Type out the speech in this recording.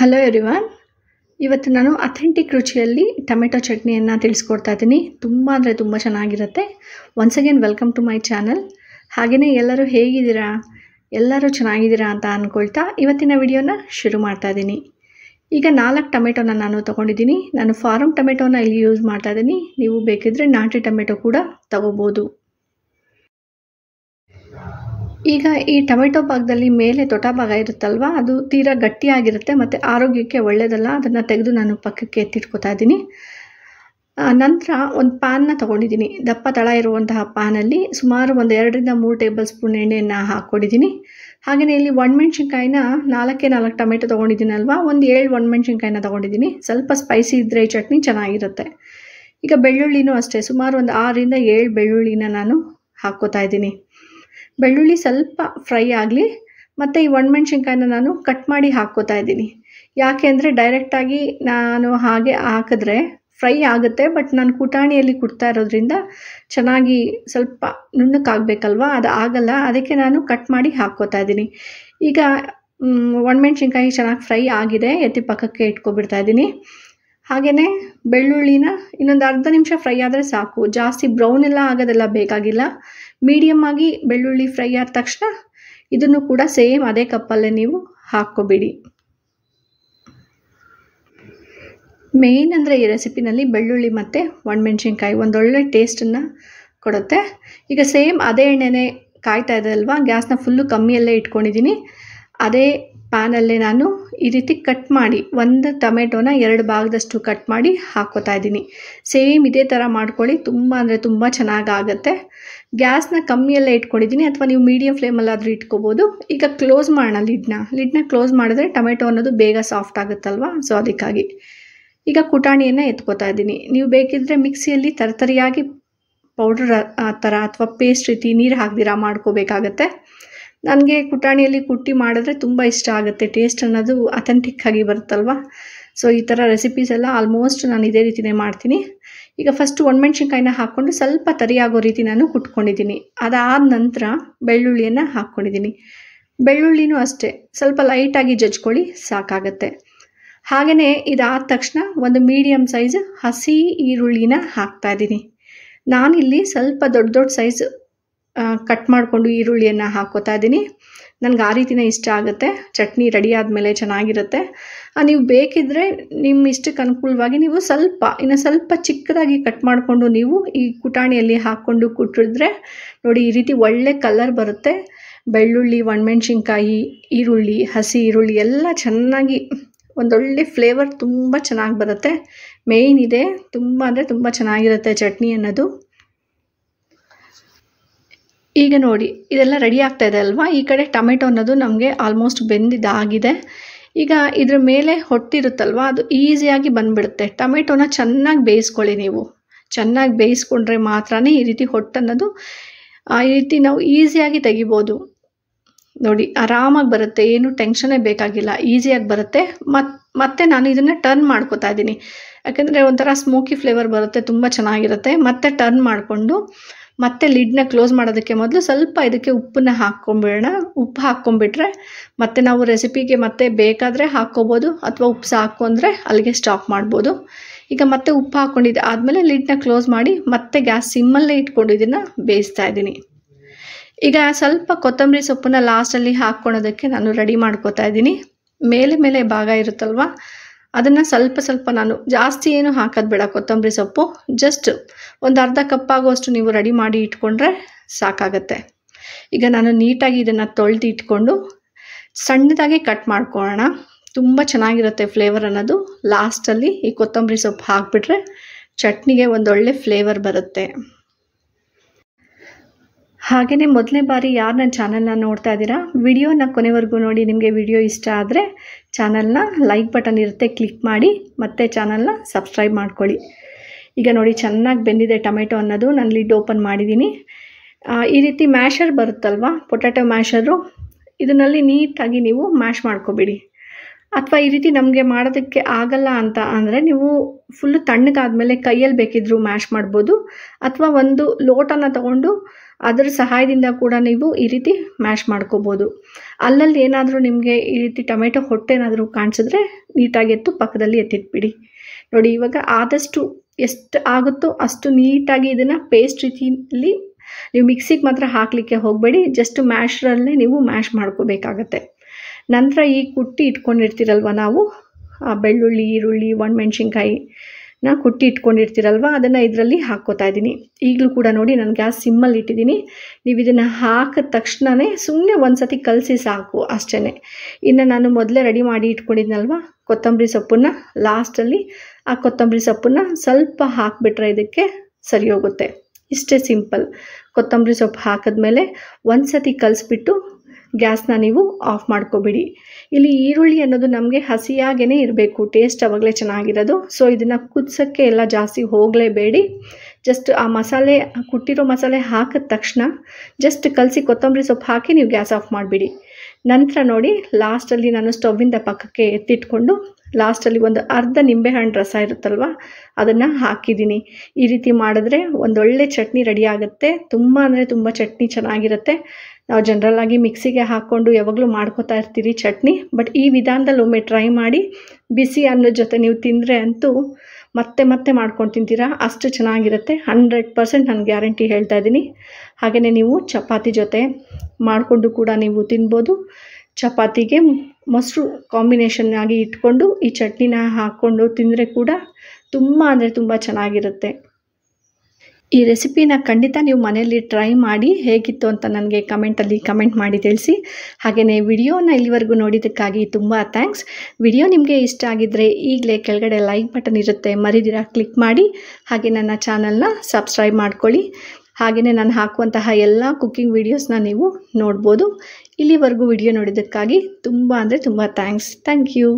hello ಎರಿವಾನ್ ಇವತ್ತು ನಾನು authentic ರುಚಿಯಲ್ಲಿ ಟೊಮೆಟೊ ಚಟ್ನಿಯನ್ನು ತಿಳಿಸ್ಕೊಡ್ತಾ ಇದ್ದೀನಿ ತುಂಬ ಅಂದರೆ ತುಂಬ ಚೆನ್ನಾಗಿರುತ್ತೆ once again welcome to my channel ಹಾಗೆಯೇ ಎಲ್ಲರೂ ಹೇಗಿದ್ದೀರಾ ಎಲ್ಲರೂ ಚೆನ್ನಾಗಿದ್ದೀರಾ ಅಂತ ಅಂದ್ಕೊಳ್ತಾ ಇವತ್ತಿನ ವಿಡಿಯೋನ ಶುರು ಮಾಡ್ತಾ ಇದ್ದೀನಿ ಈಗ ನಾಲ್ಕು ಟೊಮೆಟೊನ ನಾನು ತೊಗೊಂಡಿದ್ದೀನಿ ನಾನು ಫಾರಮ್ ಟೊಮೆಟೊನ ಇಲ್ಲಿ ಯೂಸ್ ಮಾಡ್ತಾ ಇದ್ದೀನಿ ನೀವು ಬೇಕಿದ್ದರೆ ನಾಟಿ ಟೊಮೆಟೊ ಕೂಡ ತೊಗೋಬೋದು ಈಗ ಈ ಟೊಮೆಟೊ ಭಾಗದಲ್ಲಿ ಮೇಲೆ ತೊಟ ಭಾಗ ಇರುತ್ತಲ್ವ ಅದು ತೀರಾ ಗಟ್ಟಿಯಾಗಿರುತ್ತೆ ಮತ್ತು ಆರೋಗ್ಯಕ್ಕೆ ಒಳ್ಳೆಯದಲ್ಲ ಅದನ್ನು ತೆಗೆದು ನಾನು ಪಕ್ಕಕ್ಕೆ ಎತ್ತಿಟ್ಕೋತಾ ಇದ್ದೀನಿ ನಂತರ ಒಂದು ನ ತೊಗೊಂಡಿದ್ದೀನಿ ದಪ್ಪ ತಳ ಇರುವಂತಹ ಪ್ಯಾನಲ್ಲಿ ಸುಮಾರು ಒಂದು ಎರಡರಿಂದ ಮೂರು ಟೇಬಲ್ ಸ್ಪೂನ್ ಎಣ್ಣೆಯನ್ನು ಹಾಕ್ಕೊಂಡಿದ್ದೀನಿ ಹಾಗೆಯೇ ಇಲ್ಲಿ ಒಣಮೆಣ್ಸಿನ್ಕಾಯಿನ ನಾಲ್ಕೇ ನಾಲ್ಕು ಟೊಮೆಟೊ ತೊಗೊಂಡಿದ್ದೀನಲ್ವ ಒಂದು ಏಳು ಮೆಣಸಿನ್ಕಾಯಿನ ತೊಗೊಂಡಿದ್ದೀನಿ ಸ್ವಲ್ಪ ಸ್ಪೈಸಿ ಇದ್ದರೆ ಈ ಚಟ್ನಿ ಚೆನ್ನಾಗಿರುತ್ತೆ ಈಗ ಬೆಳ್ಳುಳ್ಳಿನೂ ಅಷ್ಟೇ ಸುಮಾರು ಒಂದು ಆರರಿಂದ ಏಳು ಬೆಳ್ಳುಳ್ಳಿನ ನಾನು ಹಾಕ್ಕೋತಾ ಇದ್ದೀನಿ ಬೆಳ್ಳುಳ್ಳಿ ಸ್ವಲ್ಪ ಫ್ರೈ ಆಗಲಿ ಮತ್ತು ಈ ಒಣಮೆಣ್ಸಿನ್ಕಾಯಿನ ನಾನು ಕಟ್ ಮಾಡಿ ಹಾಕ್ಕೋತಾ ಇದ್ದೀನಿ ಯಾಕೆ ಅಂದರೆ ಡೈರೆಕ್ಟಾಗಿ ನಾನು ಹಾಗೆ ಹಾಕಿದ್ರೆ ಫ್ರೈ ಆಗುತ್ತೆ ಬಟ್ ನಾನು ಕುಟಾಣಿಯಲ್ಲಿ ಕುಡ್ತಾ ಇರೋದ್ರಿಂದ ಚೆನ್ನಾಗಿ ಸ್ವಲ್ಪ ನುಣ್ಣಕ್ಕಾಗಬೇಕಲ್ವ ಅದು ಆಗಲ್ಲ ಅದಕ್ಕೆ ನಾನು ಕಟ್ ಮಾಡಿ ಹಾಕ್ಕೋತಾ ಇದ್ದೀನಿ ಈಗ ಒಣಮೆಣ್ಸಿನ್ಕಾಯಿ ಚೆನ್ನಾಗಿ ಫ್ರೈ ಆಗಿದೆ ಎತ್ತಿ ಪಕ್ಕಕ್ಕೆ ಇಟ್ಕೊಬಿಡ್ತಾ ಇದ್ದೀನಿ ಹಾಗೆಯೇ ಬೆಳ್ಳುಳ್ಳಿನ ಇನ್ನೊಂದು ಅರ್ಧ ನಿಮಿಷ ಫ್ರೈ ಆದರೆ ಸಾಕು ಜಾಸ್ತಿ ಬ್ರೌನ್ ಎಲ್ಲ ಆಗೋದೆಲ್ಲ ಬೇಕಾಗಿಲ್ಲ ಮೀಡಿಯಮ್ ಆಗಿ ಬೆಳ್ಳುಳ್ಳಿ ಫ್ರೈ ಆದ ತಕ್ಷಣ ಇದನ್ನು ಕೂಡ ಸೇಮ್ ಅದೇ ಕಪ್ಪಲ್ಲೇ ನೀವು ಹಾಕ್ಕೊಬಿಡಿ ಮೇಯ್ನ್ ಅಂದರೆ ಈ ರೆಸಿಪಿನಲ್ಲಿ ಬೆಳ್ಳುಳ್ಳಿ ಮತ್ತು ಒಣಮೆಣಸಿನ್ಕಾಯಿ ಒಂದೊಳ್ಳೆ ಟೇಸ್ಟನ್ನು ಕೊಡುತ್ತೆ ಈಗ ಸೇಮ್ ಅದೇ ಎಣ್ಣೆನೇ ಕಾಯ್ತಾ ಇದೆ ಅಲ್ವಾ ಗ್ಯಾಸ್ನ ಫುಲ್ಲು ಕಮ್ಮಿಯಲ್ಲೇ ಇಟ್ಕೊಂಡಿದ್ದೀನಿ ಅದೇ ಪ್ಯಾನಲ್ಲೇ ನಾನು ಈ ರೀತಿ ಕಟ್ ಮಾಡಿ ಒಂದು ಟೊಮೆಟೊನ ಎರಡು ಭಾಗದಷ್ಟು ಕಟ್ ಮಾಡಿ ಹಾಕೋತಾ ಇದ್ದೀನಿ ಸೇಮ್ ಇದೇ ಥರ ಮಾಡ್ಕೊಳ್ಳಿ ತುಂಬ ಅಂದರೆ ತುಂಬ ಚೆನ್ನಾಗಾಗತ್ತೆ ಗ್ಯಾಸ್ನ ಕಮ್ಮಿಯಲ್ಲೇ ಇಟ್ಕೊಂಡಿದ್ದೀನಿ ಅಥವಾ ನೀವು ಮೀಡಿಯಂ ಫ್ಲೇಮಲ್ಲಾದರೂ ಇಟ್ಕೋಬೋದು ಈಗ ಕ್ಲೋಸ್ ಮಾಡೋಣ ಲಿಡ್ನ ಲಿಡ್ನ ಕ್ಲೋಸ್ ಮಾಡಿದ್ರೆ ಟೊಮೆಟೊ ಅನ್ನೋದು ಬೇಗ ಸಾಫ್ಟ್ ಆಗುತ್ತಲ್ವ ಸೊ ಅದಕ್ಕಾಗಿ ಈಗ ಕುಟಾಣಿಯನ್ನು ಎತ್ಕೋತಾ ಇದ್ದೀನಿ ನೀವು ಬೇಕಿದ್ದರೆ ಮಿಕ್ಸಿಯಲ್ಲಿ ತರತರಿಯಾಗಿ ಪೌಡ್ರ್ ಆ ಥರ ಅಥವಾ ಪೇಸ್ಟ್ ರೀತಿ ನೀರು ಹಾಕ್ದಿರಾ ಮಾಡ್ಕೋಬೇಕಾಗತ್ತೆ ನನಗೆ ಕುಟಾಣಿಯಲ್ಲಿ ಕುಟ್ಟಿ ಮಾಡಿದ್ರೆ ತುಂಬ ಇಷ್ಟ ಆಗುತ್ತೆ ಟೇಸ್ಟ್ ಅನ್ನೋದು ಅಥೆಂಟಿಕ್ಕಾಗಿ ಬರುತ್ತಲ್ವ ಸೊ ಈ ಥರ ರೆಸಿಪೀಸ್ ಎಲ್ಲ ಆಲ್ಮೋಸ್ಟ್ ನಾನು ಇದೇ ರೀತಿಯೇ ಮಾಡ್ತೀನಿ ಈಗ ಫಸ್ಟ್ ಒಣಮೆಣ್ಸಿನ್ಕಾಯಿನ ಹಾಕ್ಕೊಂಡು ಸ್ವಲ್ಪ ತರಿಯಾಗೋ ರೀತಿ ನಾನು ಕುಟ್ಕೊಂಡಿದ್ದೀನಿ ಅದಾದ ನಂತರ ಬೆಳ್ಳುಳ್ಳಿಯನ್ನು ಹಾಕ್ಕೊಂಡಿದ್ದೀನಿ ಬೆಳ್ಳುಳ್ಳಿನೂ ಅಷ್ಟೇ ಸ್ವಲ್ಪ ಲೈಟಾಗಿ ಜಜ್ಕೊಳ್ಳಿ ಸಾಕಾಗತ್ತೆ ಹಾಗೆಯೇ ಇದಾದ ತಕ್ಷಣ ಒಂದು ಮೀಡಿಯಮ್ ಸೈಜ್ ಹಸಿ ಈರುಳ್ಳಿನ ಹಾಕ್ತಾಯಿದ್ದೀನಿ ನಾನಿಲ್ಲಿ ಸ್ವಲ್ಪ ದೊಡ್ಡ ದೊಡ್ಡ ಸೈಜ್ ಕಟ್ ಮಾಡಿಕೊಂಡು ಈರುಳ್ಳಿಯನ್ನು ಹಾಕ್ಕೋತಾ ಇದ್ದೀನಿ ನನಗೆ ಆ ರೀತಿನೇ ಇಷ್ಟ ಆಗುತ್ತೆ ಚಟ್ನಿ ರೆಡಿ ಆದಮೇಲೆ ಚೆನ್ನಾಗಿರುತ್ತೆ ನೀವು ಬೇಕಿದ್ದರೆ ನಿಮ್ಮ ಇಷ್ಟಕ್ಕೆ ಅನುಕೂಲವಾಗಿ ನೀವು ಸ್ವಲ್ಪ ಇನ್ನು ಸ್ವಲ್ಪ ಚಿಕ್ಕದಾಗಿ ಕಟ್ ಮಾಡಿಕೊಂಡು ನೀವು ಈ ಕುಟಾಣಿಯಲ್ಲಿ ಹಾಕ್ಕೊಂಡು ಕುಟ್ಟಿದ್ರೆ ನೋಡಿ ಈ ರೀತಿ ಒಳ್ಳೆ ಕಲರ್ ಬರುತ್ತೆ ಬೆಳ್ಳುಳ್ಳಿ ಒಣಮೆಣ್ಸಿನ್ಕಾಯಿ ಈರುಳ್ಳಿ ಹಸಿ ಈರುಳ್ಳಿ ಎಲ್ಲ ಚೆನ್ನಾಗಿ ಒಂದೊಳ್ಳೆ ಫ್ಲೇವರ್ ತುಂಬ ಚೆನ್ನಾಗಿ ಬರುತ್ತೆ ಮೇಯ್ನ್ ಇದೆ ತುಂಬ ಅಂದರೆ ತುಂಬ ಚೆನ್ನಾಗಿರುತ್ತೆ ಚಟ್ನಿ ಅನ್ನೋದು ಈಗ ನೋಡಿ ಇದೆಲ್ಲ ರೆಡಿ ಆಗ್ತಾ ಇದೆ ಅಲ್ವಾ ಈ ಕಡೆ ಟೊಮೆಟೊ ಅನ್ನೋದು ನಮಗೆ ಆಲ್ಮೋಸ್ಟ್ ಬೆಂದಿದ್ದಾಗಿದೆ ಈಗ ಇದ್ರ ಮೇಲೆ ಹೊಟ್ಟಿರುತ್ತಲ್ವಾ ಅದು ಈಸಿಯಾಗಿ ಬಂದ್ಬಿಡುತ್ತೆ ಟೊಮೆಟೊನ ಚೆನ್ನಾಗಿ ಬೇಯಿಸ್ಕೊಳ್ಳಿ ನೀವು ಚೆನ್ನಾಗಿ ಬೇಯಿಸ್ಕೊಂಡ್ರೆ ಮಾತ್ರ ಈ ರೀತಿ ಅನ್ನೋದು ಈ ರೀತಿ ನಾವು ಈಸಿಯಾಗಿ ತೆಗಿಬೋದು ನೋಡಿ ಆರಾಮಾಗಿ ಬರುತ್ತೆ ಏನು ಟೆನ್ಷನೇ ಬೇಕಾಗಿಲ್ಲ ಈಸಿಯಾಗಿ ಬರುತ್ತೆ ಮತ್ತೆ ನಾನು ಇದನ್ನು ಟರ್ನ್ ಮಾಡ್ಕೋತಾ ಇದ್ದೀನಿ ಯಾಕೆಂದರೆ ಒಂಥರ ಸ್ಮೋಕಿ ಫ್ಲೇವರ್ ಬರುತ್ತೆ ತುಂಬ ಚೆನ್ನಾಗಿರುತ್ತೆ ಮತ್ತೆ ಟರ್ನ್ ಮಾಡಿಕೊಂಡು ಮತ್ತೆ ಲಿಡ್ನ ಕ್ಲೋಸ್ ಮಾಡೋದಕ್ಕೆ ಮೊದಲು ಸ್ವಲ್ಪ ಇದಕ್ಕೆ ಉಪ್ಪನ್ನ ಹಾಕ್ಕೊಂಬಿಡೋಣ ಉಪ್ಪು ಹಾಕ್ಕೊಂಬಿಟ್ರೆ ಮತ್ತೆ ನಾವು ರೆಸಿಪಿಗೆ ಮತ್ತೆ ಬೇಕಾದರೆ ಹಾಕ್ಕೋಬೋದು ಅಥವಾ ಉಪ್ಪು ಸಾಕು ಅಲ್ಲಿಗೆ ಸ್ಟಾಪ್ ಮಾಡ್ಬೋದು ಈಗ ಮತ್ತೆ ಉಪ್ಪು ಹಾಕ್ಕೊಂಡಿದ್ದೆ ಆದಮೇಲೆ ಲಿಡ್ನ ಕ್ಲೋಸ್ ಮಾಡಿ ಮತ್ತೆ ಗ್ಯಾಸ್ ಸಿಮ್ಮಲ್ಲೇ ಇಟ್ಕೊಂಡು ಇದನ್ನು ಬೇಯಿಸ್ತಾ ಇದ್ದೀನಿ ಈಗ ಸ್ವಲ್ಪ ಕೊತ್ತಂಬರಿ ಸೊಪ್ಪನ್ನ ಲಾಸ್ಟಲ್ಲಿ ಹಾಕ್ಕೊಳೋದಕ್ಕೆ ನಾನು ರೆಡಿ ಮಾಡ್ಕೋತಾ ಇದ್ದೀನಿ ಮೇಲೆ ಮೇಲೆ ಭಾಗ ಇರುತ್ತಲ್ವಾ ಅದನ್ನು ಸ್ವಲ್ಪ ಸ್ವಲ್ಪ ನಾನು ಜಾಸ್ತಿ ಏನು ಹಾಕೋದು ಬೇಡ ಕೊತ್ತಂಬರಿ ಸೊಪ್ಪು ಜಸ್ಟ್ ಒಂದು ಅರ್ಧ ಕಪ್ಪಾಗುವಷ್ಟು ನೀವು ರೆಡಿ ಮಾಡಿ ಇಟ್ಕೊಂಡ್ರೆ ಸಾಕಾಗತ್ತೆ ಈಗ ನಾನು ನೀಟಾಗಿ ಇದನ್ನು ತೊಳೆದು ಇಟ್ಕೊಂಡು ಸಣ್ಣದಾಗಿ ಕಟ್ ಮಾಡ್ಕೊಳ್ಳೋಣ ತುಂಬ ಚೆನ್ನಾಗಿರುತ್ತೆ ಫ್ಲೇವರ್ ಅನ್ನೋದು ಲಾಸ್ಟಲ್ಲಿ ಈ ಕೊತ್ತಂಬರಿ ಸೊಪ್ಪು ಹಾಕಿಬಿಟ್ರೆ ಚಟ್ನಿಗೆ ಒಂದೊಳ್ಳೆ ಫ್ಲೇವರ್ ಬರುತ್ತೆ ಹಾಗೆಯೇ ಮೊದಲನೇ ಬಾರಿ ಯಾರು ನನ್ನ ಚಾನಲ್ನ ನೋಡ್ತಾ ಇದ್ದೀರಾ ವಿಡಿಯೋನ ಕೊನೆವರೆಗೂ ನೋಡಿ ನಿಮಗೆ ವಿಡಿಯೋ ಇಷ್ಟ ಆದರೆ ಚಾನಲ್ನ ಲೈಕ್ ಬಟನ್ ಇರುತ್ತೆ ಕ್ಲಿಕ್ ಮಾಡಿ ಮತ್ತೆ ಚಾನಲ್ನ ಸಬ್ಸ್ಕ್ರೈಬ್ ಮಾಡ್ಕೊಳ್ಳಿ ಈಗ ನೋಡಿ ಚೆನ್ನಾಗಿ ಬೆಂದಿದೆ ಟೊಮೆಟೊ ಅನ್ನೋದು ನಾನು ಲಿಡ್ ಓಪನ್ ಮಾಡಿದ್ದೀನಿ ಈ ರೀತಿ ಮ್ಯಾಷರ್ ಬರುತ್ತಲ್ವ ಪೊಟ್ಯಾಟೊ ಮ್ಯಾಶರು ಇದರಲ್ಲಿ ನೀಟಾಗಿ ನೀವು ಮ್ಯಾಶ್ ಮಾಡ್ಕೋಬಿಡಿ ಅಥವಾ ಈ ರೀತಿ ನಮಗೆ ಮಾಡೋದಕ್ಕೆ ಆಗಲ್ಲ ಅಂತ ಅಂದರೆ ನೀವು ಫುಲ್ಲು ತಣ್ಣಗಾದಮೇಲೆ ಕೈಯಲ್ಲಿ ಬೇಕಿದ್ದರೂ ಮ್ಯಾಶ್ ಮಾಡ್ಬೋದು ಅಥವಾ ಒಂದು ಲೋಟನ ತಗೊಂಡು ಅದರ ಸಹಾಯದಿಂದ ಕೂಡ ನೀವು ಈ ರೀತಿ ಮ್ಯಾಶ್ ಮಾಡ್ಕೋಬೋದು ಅಲ್ಲಲ್ಲಿ ಏನಾದರೂ ನಿಮಗೆ ಈ ರೀತಿ ಟೊಮೆಟೊ ಹೊಟ್ಟೆ ಏನಾದರೂ ಕಾಣಿಸಿದ್ರೆ ನೀಟಾಗಿ ಎತ್ತು ಪಕ್ಕದಲ್ಲಿ ಎತ್ತಿಟ್ಬಿಡಿ ನೋಡಿ ಇವಾಗ ಆದಷ್ಟು ಎಷ್ಟು ಆಗುತ್ತೋ ಅಷ್ಟು ನೀಟಾಗಿ ಇದನ್ನು ಪೇಸ್ಟ್ ರೀತಿಯಲ್ಲಿ ನೀವು ಮಿಕ್ಸಿಗೆ ಮಾತ್ರ ಹಾಕಲಿಕ್ಕೆ ಹೋಗಬೇಡಿ ಜಸ್ಟ್ ಮ್ಯಾಶ್ರಲ್ಲೇ ನೀವು ಮ್ಯಾಶ್ ಮಾಡ್ಕೋಬೇಕಾಗತ್ತೆ ನಂತರ ಈ ಕುಟ್ಟಿ ಇಟ್ಕೊಂಡಿರ್ತೀರಲ್ವ ನಾವು ಬೆಳ್ಳುಳ್ಳಿ ಈರುಳ್ಳಿ ಒಣಮೆಣ್ಸಿನ್ಕಾಯಿ ನಾ ಕುಟ್ಟಿ ಇಟ್ಕೊಂಡಿರ್ತೀರಲ್ವ ಅದನ್ನು ಇದರಲ್ಲಿ ಹಾಕ್ಕೋತಾ ಇದ್ದೀನಿ ಈಗಲೂ ಕೂಡ ನೋಡಿ ನಾನು ಗ್ಯಾಸ್ ಸಿಮ್ಮಲ್ಲಿ ಇಟ್ಟಿದ್ದೀನಿ ನೀವು ಇದನ್ನು ಹಾಕಿದ ತಕ್ಷಣವೇ ಸುಮ್ಮನೆ ಒಂದು ಸತಿ ಕಲಸಿ ಸಾಕು ಅಷ್ಟೇ ಇನ್ನು ನಾನು ಮೊದಲೇ ರೆಡಿ ಮಾಡಿ ಇಟ್ಕೊಂಡಿದ್ನಲ್ವ ಕೊತ್ತಂಬರಿ ಸೊಪ್ಪನ್ನು ಲಾಸ್ಟಲ್ಲಿ ಆ ಕೊತ್ತಂಬರಿ ಸೊಪ್ಪನ್ನು ಸ್ವಲ್ಪ ಹಾಕಿಬಿಟ್ರೆ ಇದಕ್ಕೆ ಸರಿ ಹೋಗುತ್ತೆ ಇಷ್ಟೇ ಸಿಂಪಲ್ ಕೊತ್ತಂಬರಿ ಸೊಪ್ಪು ಹಾಕಿದ್ಮೇಲೆ ಒಂದು ಸತಿ ಕಲಸಿಬಿಟ್ಟು ಗ್ಯಾಸ್ನ ನೀವು ಆಫ್ ಮಾಡ್ಕೋಬಿಡಿ ಇಲ್ಲಿ ಈರುಳ್ಳಿ ಅನ್ನೋದು ನಮಗೆ ಹಸಿಯಾಗೇ ಇರಬೇಕು ಟೇಸ್ಟ್ ಅವಾಗಲೇ ಚೆನ್ನಾಗಿರೋದು ಸೊ ಇದನ್ನು ಕುದಿಸೋಕ್ಕೆ ಎಲ್ಲ ಜಾಸ್ತಿ ಹೋಗಲೇಬೇಡಿ ಜಸ್ಟ್ ಆ ಮಸಾಲೆ ಕುಟ್ಟಿರೋ ಮಸಾಲೆ ಹಾಕಿದ ತಕ್ಷಣ ಜಸ್ಟ್ ಕಲಸಿ ಕೊತ್ತಂಬರಿ ಸೊಪ್ಪು ಹಾಕಿ ನೀವು ಗ್ಯಾಸ್ ಆಫ್ ಮಾಡಿಬಿಡಿ ನಂತರ ನೋಡಿ ಲಾಸ್ಟಲ್ಲಿ ನಾನು ಸ್ಟವ್ವಿಂದ ಪಕ್ಕಕ್ಕೆ ಎತ್ತಿಟ್ಕೊಂಡು ಲಾಸ್ಟಲ್ಲಿ ಒಂದು ಅರ್ಧ ನಿಂಬೆಹಣ್ಣು ರಸ ಇರುತ್ತಲ್ವ ಅದನ್ನು ಹಾಕಿದ್ದೀನಿ ಈ ರೀತಿ ಮಾಡಿದ್ರೆ ಒಂದೊಳ್ಳೆ ಚಟ್ನಿ ರೆಡಿ ಆಗುತ್ತೆ ತುಂಬ ಅಂದರೆ ತುಂಬ ಚಟ್ನಿ ಚೆನ್ನಾಗಿರುತ್ತೆ ನಾವು ಜನ್ರಲ್ಲಾಗಿ ಮಿಕ್ಸಿಗೆ ಹಾಕ್ಕೊಂಡು ಯಾವಾಗಲೂ ಮಾಡ್ಕೋತಾ ಇರ್ತೀರಿ ಚಟ್ನಿ ಬಟ್ ಈ ವಿಧಾನದಲ್ಲಿ ಒಮ್ಮೆ ಟ್ರೈ ಮಾಡಿ ಬಿಸಿ ಅನ್ನೋ ಜೊತೆ ನೀವು ತಿಂದರೆ ಅಂತೂ ಮತ್ತೆ ಮತ್ತೆ ಮಾಡ್ಕೊಂಡು ತಿಂತೀರಾ ಅಷ್ಟು ಚೆನ್ನಾಗಿರುತ್ತೆ ಹಂಡ್ರೆಡ್ ಪರ್ಸೆಂಟ್ ನಾನು ಗ್ಯಾರಂಟಿ ಹೇಳ್ತಾ ಇದ್ದೀನಿ ಹಾಗೆಯೇ ನೀವು ಚಪಾತಿ ಜೊತೆ ಮಾಡಿಕೊಂಡು ಕೂಡ ನೀವು ತಿನ್ಬೋದು ಚಪಾತಿಗೆ ಮೊಸರು ಕಾಂಬಿನೇಷನ್ ಆಗಿ ಇಟ್ಕೊಂಡು ಈ ಚಟ್ನಿನ ಹಾಕ್ಕೊಂಡು ತಿಂದರೆ ಕೂಡ ತುಂಬ ಅಂದರೆ ತುಂಬ ಚೆನ್ನಾಗಿರುತ್ತೆ ಈ ರೆಸಿಪಿನ ಖಂಡಿತ ನೀವು ಮನೆಯಲ್ಲಿ ಟ್ರೈ ಮಾಡಿ ಹೇಗಿತ್ತು ಅಂತ ನನಗೆ ಕಮೆಂಟಲ್ಲಿ ಕಮೆಂಟ್ ಮಾಡಿ ತಿಳಿಸಿ ಹಾಗೆಯೇ ವಿಡಿಯೋನ ಇಲ್ಲಿವರೆಗೂ ನೋಡಿದ್ದಕ್ಕಾಗಿ ತುಂಬ ಥ್ಯಾಂಕ್ಸ್ ವಿಡಿಯೋ ನಿಮಗೆ ಇಷ್ಟ ಆಗಿದ್ದರೆ ಈಗಲೇ ಕೆಳಗಡೆ ಲೈಕ್ ಬಟನ್ ಇರುತ್ತೆ ಮರಿದಿರ ಕ್ಲಿಕ್ ಮಾಡಿ ಹಾಗೆ ನನ್ನ ಚಾನಲ್ನ ಸಬ್ಸ್ಕ್ರೈಬ್ ಮಾಡ್ಕೊಳ್ಳಿ ಹಾಗೆಯೇ ನಾನು ಹಾಕುವಂತಹ ಎಲ್ಲ ಕುಕ್ಕಿಂಗ್ ವೀಡಿಯೋಸ್ನ ನೀವು ನೋಡ್ಬೋದು ಇಲ್ಲಿವರೆಗೂ ವಿಡಿಯೋ ನೋಡಿದ್ದಕ್ಕಾಗಿ ತುಂಬ ಅಂದರೆ ತುಂಬ ಥ್ಯಾಂಕ್ಸ್ ಥ್ಯಾಂಕ್ ಯು